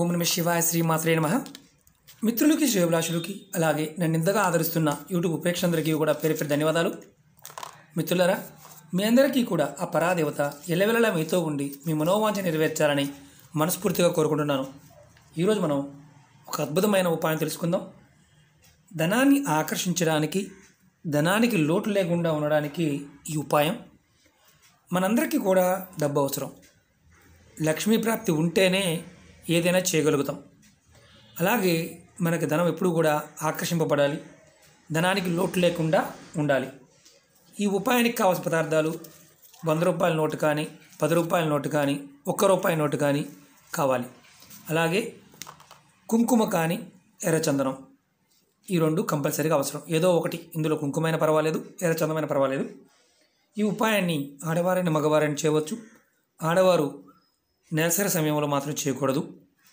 ఓం నమ శివాయ శ్రీమాత్రే నమ మిత్రులకి శుభభిలాషులకి అలాగే నన్ను ఇంతగా ఆదరిస్తున్న యూట్యూబ్ ఉపేక్షందరికీ కూడా పేరు పేరు ధన్యవాదాలు మిత్రులరా మీ అందరికీ కూడా ఆ పరాదేవత ఎల్లవెల్ల మీతో ఉండి మీ మనోవాంఛ నెరవేర్చాలని మనస్ఫూర్తిగా కోరుకుంటున్నాను ఈరోజు మనం ఒక అద్భుతమైన ఉపాయం తెలుసుకుందాం ధనాన్ని ఆకర్షించడానికి ధనానికి లోటు లేకుండా ఉండడానికి ఈ ఉపాయం మనందరికీ కూడా డబ్బు అవసరం లక్ష్మీ ప్రాప్తి ఉంటేనే ఏదైనా చేయగలుగుతాం అలాగే మనకి ధనం ఎప్పుడు కూడా ఆకర్షింపబడాలి ధనానికి లోటు లేకుండా ఉండాలి ఈ ఉపాయానికి కావాల్సిన పదార్థాలు వంద రూపాయల నోటు కానీ పది రూపాయల నోటు కానీ ఒక్క రూపాయి నోటు కానీ కావాలి అలాగే కుంకుమ కానీ ఎర్రచందనం ఈ రెండు కంపల్సరీగా అవసరం ఏదో ఒకటి ఇందులో కుంకుమైన పర్వాలేదు ఎర్రచందమైన పర్వాలేదు ఈ ఉపాయాన్ని ఆడవారైన మగవారైన చేయవచ్చు ఆడవారు నెలసరి సమయంలో మాత్రం చేయకూడదు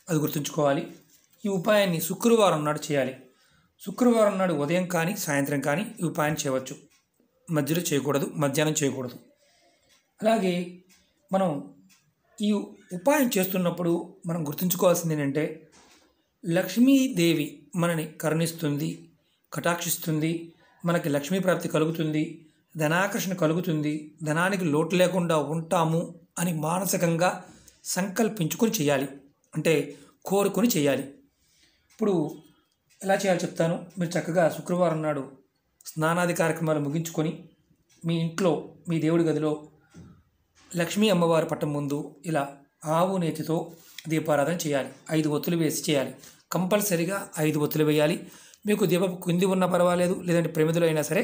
అది గుర్తుంచుకోవాలి ఈ ఉపాయాన్ని శుక్రవారం నాడు చేయాలి శుక్రవారం నాడు ఉదయం కానీ సాయంత్రం కానీ ఈ ఉపాయం చేయవచ్చు మధ్యలో చేయకూడదు మధ్యాహ్నం చేయకూడదు అలాగే మనం ఈ ఉపాయం చేస్తున్నప్పుడు మనం గుర్తుంచుకోవాల్సింది ఏంటంటే లక్ష్మీదేవి మనని కరుణిస్తుంది కటాక్షిస్తుంది మనకి లక్ష్మీ ప్రాప్తి కలుగుతుంది ధనాకర్షణ కలుగుతుంది ధనానికి లోటు లేకుండా ఉంటాము అని మానసికంగా సంకల్పించుకొని చేయాలి అంటే కోరుకొని చేయాలి ఇప్పుడు ఎలా చేయాలో చెప్తాను మీరు చక్కగా శుక్రవారం నాడు స్నానాది కార్యక్రమాలు ముగించుకొని మీ ఇంట్లో మీ దేవుడి గదిలో లక్ష్మీ అమ్మవారి పట్టం ముందు ఇలా ఆవు నేతితో దీపారాధన చేయాలి ఐదు ఒత్తులు వేసి చేయాలి కంపల్సరిగా ఐదు ఒత్తులు వేయాలి మీకు దీపపు కింది ఉన్నా పర్వాలేదు లేదంటే ప్రమిదలు అయినా సరే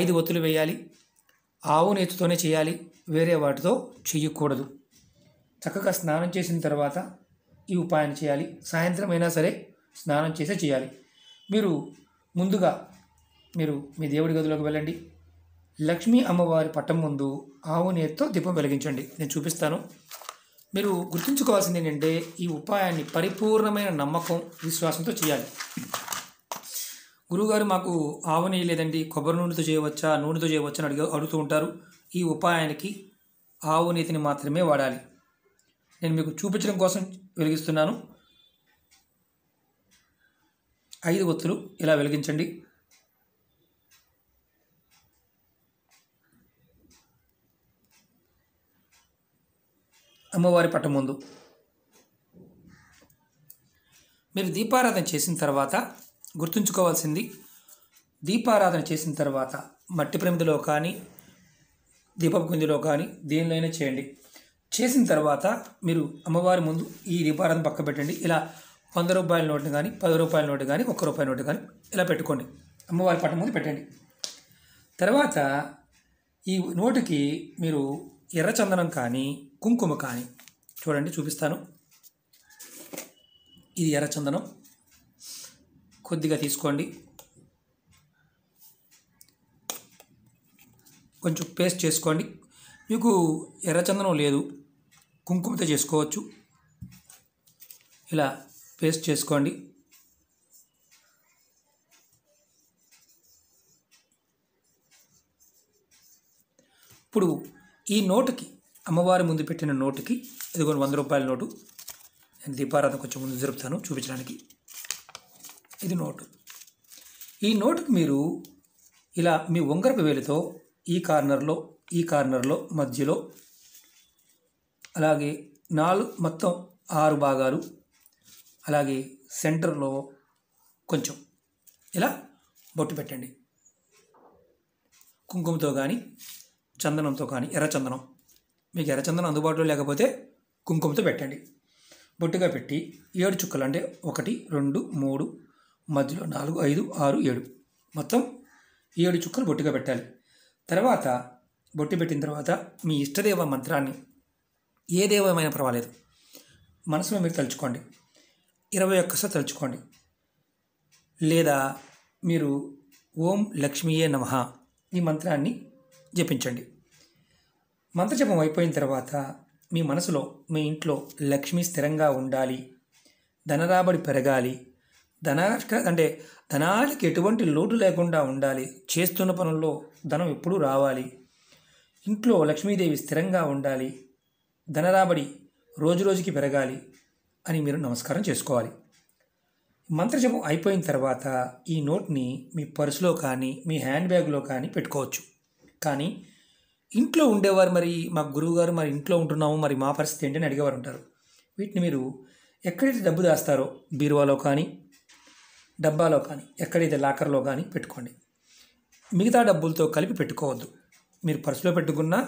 ఐదు ఒత్తులు వేయాలి ఆవు నేతితోనే చేయాలి వేరే వాటితో చేయకూడదు చక్కగా స్నానం చేసిన తర్వాత ఈ ఉపాయం చేయాలి సాయంత్రం అయినా సరే స్నానం చేసే చేయాలి మీరు ముందుగా మీరు మీ దేవుడి గదిలోకి వెళ్ళండి లక్ష్మీ అమ్మవారి పట్టం ముందు ఆవు నేతితో దీపం వెలిగించండి నేను చూపిస్తాను మీరు గుర్తుంచుకోవాల్సింది ఏంటంటే ఈ ఉపాయాన్ని పరిపూర్ణమైన నమ్మకం విశ్వాసంతో చేయాలి గురువుగారు మాకు ఆవు నెయ్యి లేదండి కొబ్బరి నూనెతో చేయవచ్చా నూనెతో చేయవచ్చా అని అడుగు అడుగుతూ ఉంటారు ఈ ఉపాయానికి ఆవు నీతిని మాత్రమే వాడాలి నేను మీకు చూపించడం కోసం వెలిగిస్తున్నాను ఐదు ఒత్తులు ఇలా వెలిగించండి అమ్మవారి పట్ట ముందు మీరు దీపారాధన చేసిన తర్వాత గుర్తుంచుకోవాల్సింది దీపారాధన చేసిన తర్వాత మట్టి ప్రమిదిలో కానీ దీపపు గుంజలో కానీ దేనిలో చేయండి చేసిన తర్వాత మీరు అమ్మవారి ముందు ఈ రిపారాన్ని పక్క పెట్టండి ఇలా వంద రూపాయల నోటు కానీ పది రూపాయల నోటు కానీ ఒక్క రూపాయల నోటు కానీ ఇలా పెట్టుకోండి అమ్మవారి పట్ట ముందు పెట్టండి తర్వాత ఈ నోటుకి మీరు ఎర్రచందనం కానీ కుంకుమ కానీ చూడండి చూపిస్తాను ఇది ఎర్రచందనం కొద్దిగా తీసుకోండి కొంచెం పేస్ట్ చేసుకోండి మీకు ఎర్రచందనం లేదు కుంకుమతో చేసుకోవచ్చు ఇలా పేస్ట్ చేసుకోండి ఇప్పుడు ఈ నోటుకి అమ్మవారి ముందు పెట్టిన నోటుకి ఇదిగో వంద రూపాయల నోటు నేను దీపారాధన కొంచెం ముందు జరుపుతాను చూపించడానికి ఇది నోటు ఈ నోటుకి మీరు ఇలా మీ ఉంగరపు వేలితో ఈ కార్నర్లో ఈ కార్నర్లో మధ్యలో అలాగే నాలుగు మొత్తం ఆరు భాగాలు అలాగే సెంటర్లో కొంచెం ఇలా బొట్టు పెట్టండి కుంకుమతో కానీ చందనంతో కానీ ఎర్రచందనం మీకు ఎర్రచందనం అందుబాటులో లేకపోతే కుంకుమతో పెట్టండి బొట్టుగా పెట్టి ఏడు చుక్కలు అంటే ఒకటి రెండు మూడు మధ్యలో నాలుగు ఐదు ఆరు ఏడు మొత్తం ఏడు చుక్కలు బొట్టుగా పెట్టాలి తర్వాత బొట్టు పెట్టిన తర్వాత మీ ఇష్టదేవ మంత్రాన్ని ఏదేమైనా పర్వాలేదు మనసులో మీరు తలుచుకోండి ఇరవై ఒక్కసారి తలుచుకోండి లేదా మీరు ఓం లక్ష్మీయే నమ ఈ మంత్రాన్ని జపించండి మంత్రజపం అయిపోయిన తర్వాత మీ మనసులో మీ ఇంట్లో లక్ష్మి స్థిరంగా ఉండాలి ధనరాబడి పెరగాలి ధన అంటే ధనానికి ఎటువంటి లోటు లేకుండా ఉండాలి చేస్తున్న పనుల్లో ధనం ఎప్పుడూ రావాలి ఇంట్లో లక్ష్మీదేవి స్థిరంగా ఉండాలి ధనరాబడి రోజురోజుకి పెరగాలి అని మీరు నమస్కారం చేసుకోవాలి మంత్రజపం అయిపోయిన తర్వాత ఈ నోట్ని మీ పర్సులో కానీ మీ హ్యాండ్ బ్యాగ్లో కానీ పెట్టుకోవచ్చు కానీ ఇంట్లో ఉండేవారు మరి మా గురువుగారు మరి ఇంట్లో ఉంటున్నాము మరి మా పరిస్థితి ఏంటని అడిగేవారు ఉంటారు వీటిని మీరు ఎక్కడైతే డబ్బు దాస్తారో బీరువాలో కానీ డబ్బాలో కానీ ఎక్కడైతే లాకర్లో కానీ పెట్టుకోండి మిగతా డబ్బులతో కలిపి పెట్టుకోవద్దు మీరు పర్సులో పెట్టుకున్నా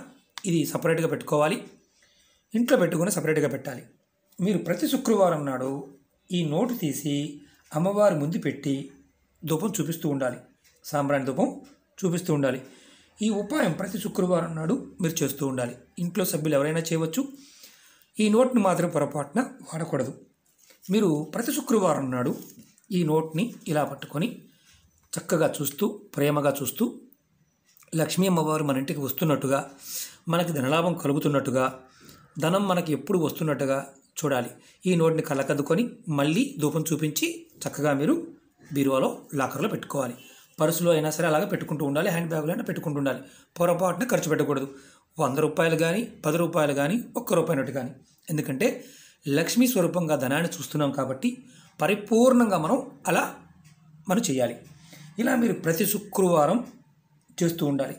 ఇది సపరేట్గా పెట్టుకోవాలి ఇంట్లో పెట్టుకుని సపరేట్గా పెట్టాలి మీరు ప్రతి శుక్రవారం నాడు ఈ నోటు తీసి అమ్మవారి ముందు పెట్టి ధూపం చూపిస్తూ ఉండాలి సాంబ్రాణి ధూపం చూపిస్తూ ఉండాలి ఈ ఉపాయం ప్రతి శుక్రవారం నాడు మీరు చేస్తూ ఉండాలి ఇంట్లో సభ్యులు ఎవరైనా చేయవచ్చు ఈ నోట్ని మాత్రం పొరపాటున వాడకూడదు మీరు ప్రతి శుక్రవారం నాడు ఈ నోట్ని ఇలా పట్టుకొని చక్కగా చూస్తూ ప్రేమగా చూస్తూ లక్ష్మీ అమ్మవారు మన ఇంటికి వస్తున్నట్టుగా మనకి ధనలాభం కలుగుతున్నట్టుగా ధనం మనకి ఎప్పుడు వస్తున్నట్టుగా చూడాలి ఈ నోటిని కళ్ళకద్దుకొని మళ్ళీ ధూపం చూపించి చక్కగా మీరు బీరువాలో లాకర్లో పెట్టుకోవాలి పర్సులో అయినా సరే అలాగే పెట్టుకుంటూ ఉండాలి హ్యాండ్ బ్యాగ్లో అయినా పెట్టుకుంటూ ఉండాలి పొరపాటున ఖర్చు పెట్టకూడదు వంద రూపాయలు కానీ పది రూపాయలు కానీ ఒక్క రూపాయి నోటు కానీ ఎందుకంటే లక్ష్మీ స్వరూపంగా ధనాన్ని చూస్తున్నాం కాబట్టి పరిపూర్ణంగా మనం అలా మనం చేయాలి ఇలా మీరు ప్రతి శుక్రవారం చేస్తూ ఉండాలి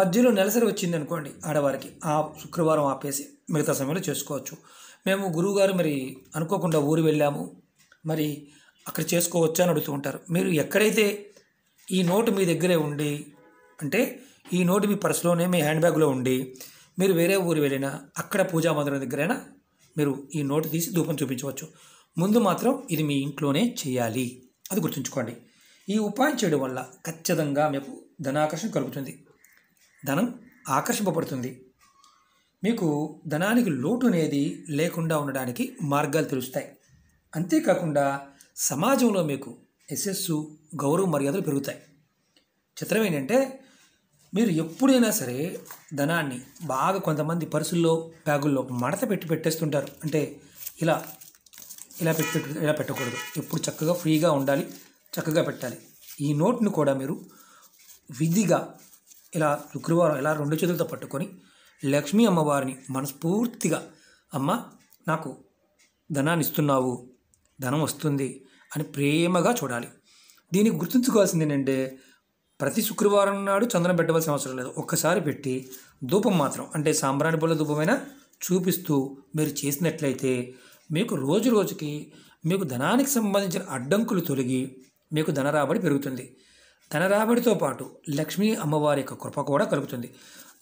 మధ్యలో నెలసరి వచ్చింది అనుకోండి ఆడవారికి ఆ శుక్రవారం ఆపేసి మిగతా సమయంలో చేసుకోవచ్చు మేము గురువుగారు మరి అనుకోకుండా ఊరు వెళ్ళాము మరి అక్కడ చేసుకోవచ్చు అని అడుగుతూ ఉంటారు మీరు ఎక్కడైతే ఈ నోటు మీ దగ్గరే ఉండి అంటే ఈ నోటు మీ పర్సులోనే మీ హ్యాండ్ బ్యాగ్లో ఉండి మీరు వేరే ఊరు వెళ్ళినా అక్కడ పూజా మందిరం దగ్గరైనా మీరు ఈ నోటు తీసి ధూపం చూపించవచ్చు ముందు మాత్రం ఇది మీ ఇంట్లోనే చేయాలి అది గుర్తుంచుకోండి ఈ ఉపాయం చేయడం వల్ల ఖచ్చితంగా మీకు ధనాకర్షణ కలుగుతుంది ధనం ఆకర్షింపబడుతుంది మీకు ధనానికి లోటు అనేది లేకుండా ఉండడానికి మార్గాలు తెలుస్తాయి అంతేకాకుండా సమాజంలో మీకు యశస్సు గౌరవ మర్యాదలు పెరుగుతాయి చిత్రం ఏంటంటే మీరు ఎప్పుడైనా సరే ధనాన్ని బాగా కొంతమంది పర్సుల్లో బ్యాగుల్లో మడత పెట్టి పెట్టేస్తుంటారు అంటే ఇలా ఇలా పెట్టి ఇలా పెట్టకూడదు ఎప్పుడు చక్కగా ఫ్రీగా ఉండాలి చక్కగా పెట్టాలి ఈ నోట్ను కూడా మీరు విధిగా ఇలా శుక్రవారం ఇలా రెండు చేతులతో పట్టుకొని లక్ష్మీ అమ్మవారిని మనస్ఫూర్తిగా అమ్మ నాకు ధనాన్ని ఇస్తున్నావు ధనం వస్తుంది అని ప్రేమగా చూడాలి దీన్ని గుర్తుంచుకోవాల్సింది ఏంటంటే ప్రతి శుక్రవారం నాడు చందనం పెట్టవలసిన అవసరం లేదు ఒక్కసారి పెట్టి ధూపం మాత్రం అంటే సాంబ్రాణి పూల ధూపమైనా చూపిస్తూ మీరు చేసినట్లయితే మీకు రోజు రోజుకి మీకు ధనానికి సంబంధించిన అడ్డంకులు తొలగి మీకు ధన రాబడి పెరుగుతుంది ధన రాబడితో పాటు లక్ష్మీ అమ్మవారి యొక్క కృప కూడా కలుగుతుంది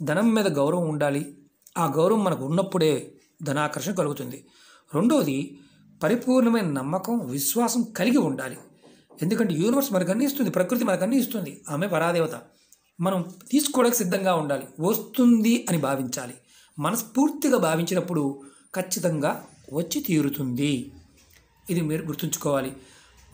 ధనం మీద గౌరవం ఉండాలి ఆ గౌరవం మనకు ఉన్నప్పుడే ధనాకర్షణ కలుగుతుంది రెండవది పరిపూర్ణమైన నమ్మకం విశ్వాసం కలిగి ఉండాలి ఎందుకంటే యూనివర్స్ మనకన్నీ ఇస్తుంది ప్రకృతి మనకన్నీ ఇస్తుంది ఆమె పరాదేవత మనం తీసుకోవడానికి సిద్ధంగా ఉండాలి వస్తుంది అని భావించాలి మనస్ఫూర్తిగా భావించినప్పుడు ఖచ్చితంగా వచ్చి తీరుతుంది ఇది మీరు గుర్తుంచుకోవాలి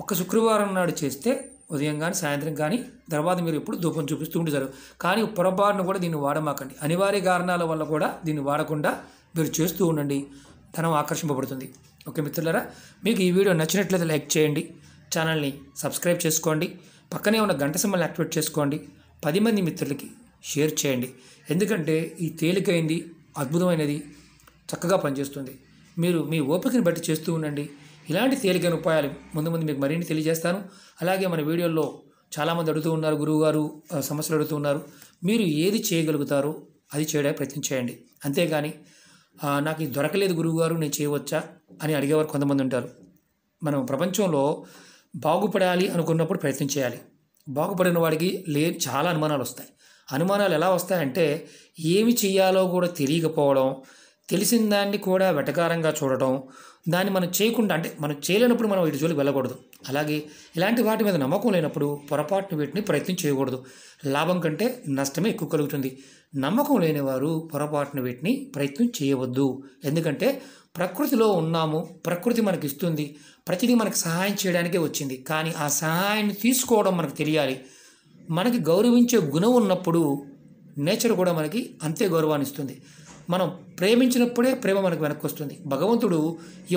ఒక శుక్రవారం నాడు చేస్తే ఉదయం కానీ సాయంత్రం కానీ తర్వాత మీరు ఎప్పుడు ధూపం చూపిస్తూ ఉంటారు కానీ పొరపాటును కూడా దీన్ని వాడమాకండి అనివార్య కారణాల వల్ల కూడా దీన్ని వాడకుండా మీరు చేస్తూ ఉండండి ధనం ఆకర్షింపబడుతుంది ఓకే మిత్రులారా మీకు ఈ వీడియో నచ్చినట్లయితే లైక్ చేయండి ఛానల్ని సబ్స్క్రైబ్ చేసుకోండి పక్కనే ఉన్న గంట సమ్మల్ని యాక్టివేట్ చేసుకోండి పది మంది మిత్రులకి షేర్ చేయండి ఎందుకంటే ఈ తేలికైంది అద్భుతమైనది చక్కగా పనిచేస్తుంది మీరు మీ ఓపికని బట్టి చేస్తూ ఉండండి ఇలాంటి తేలికైన ఉపాయాలు ముందు ముందు మీకు మరిన్ని తెలియజేస్తాను అలాగే మన వీడియోల్లో చాలామంది అడుగుతూ ఉన్నారు గురువుగారు సమస్యలు అడుగుతూ ఉన్నారు మీరు ఏది చేయగలుగుతారో అది చేయడానికి ప్రయత్నం చేయండి అంతేగాని నాకు ఇది దొరకలేదు గురువుగారు నేను చేయవచ్చా అని అడిగేవారు కొంతమంది ఉంటారు మనం ప్రపంచంలో బాగుపడాలి అనుకున్నప్పుడు ప్రయత్నం చేయాలి బాగుపడిన వాడికి లే చాలా అనుమానాలు వస్తాయి అనుమానాలు ఎలా వస్తాయంటే ఏమి చేయాలో కూడా తెలియకపోవడం తెలిసిన దాన్ని కూడా వెటకారంగా చూడటం దాన్ని మనం చేయకుండా అంటే మనం చేయలేనప్పుడు మనం వీటి జోలికి వెళ్ళకూడదు అలాగే ఇలాంటి వాటి మీద నమ్మకం లేనప్పుడు పొరపాటును వీటిని ప్రయత్నం చేయకూడదు లాభం కంటే నష్టమే ఎక్కువ కలుగుతుంది నమ్మకం లేనివారు పొరపాటును వీటిని ప్రయత్నం చేయవద్దు ఎందుకంటే ప్రకృతిలో ఉన్నాము ప్రకృతి మనకి ఇస్తుంది ప్రతిదీ మనకు సహాయం చేయడానికే వచ్చింది కానీ ఆ సహాయాన్ని తీసుకోవడం మనకు తెలియాలి మనకి గౌరవించే గుణం ఉన్నప్పుడు నేచర్ కూడా మనకి అంతే గౌరవాన్ని ఇస్తుంది మనం ప్రేమించినప్పుడే ప్రేమ మనకు వెనక్కి వస్తుంది భగవంతుడు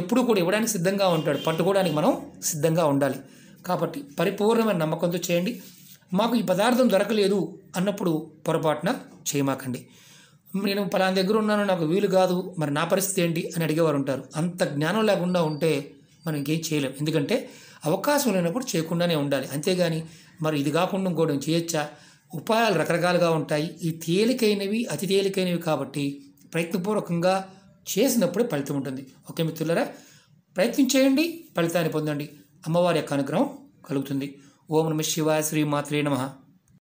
ఎప్పుడు కూడా ఇవ్వడానికి సిద్ధంగా ఉంటాడు పట్టుకోవడానికి మనం సిద్ధంగా ఉండాలి కాబట్టి పరిపూర్ణమైన నమ్మకంతో చేయండి మాకు ఈ పదార్థం దొరకలేదు అన్నప్పుడు పొరపాటున చేయమాకండి నేను పలానా దగ్గర ఉన్నాను నాకు వీలు కాదు మరి నా పరిస్థితి ఏంటి అని అడిగేవారు ఉంటారు అంత జ్ఞానం లేకుండా ఉంటే మనం ఇంకేం చేయలేం ఎందుకంటే అవకాశం లేనప్పుడు చేయకుండానే ఉండాలి అంతేగాని మరి ఇది కాకుండా ఇంకోటి చేయొచ్చా ఉపాయాలు రకరకాలుగా ఉంటాయి ఈ తేలికైనవి అతి తేలికైనవి కాబట్టి ప్రయత్నపూర్వకంగా చేసినప్పుడే ఫలితం ఉంటుంది ఓకే మిత్రులరా ప్రయత్నం చేయండి ఫలితాన్ని పొందండి అమ్మవారి యొక్క అనుగ్రహం కలుగుతుంది ఓం నమ శివాయ శ్రీ మాత్రే నమ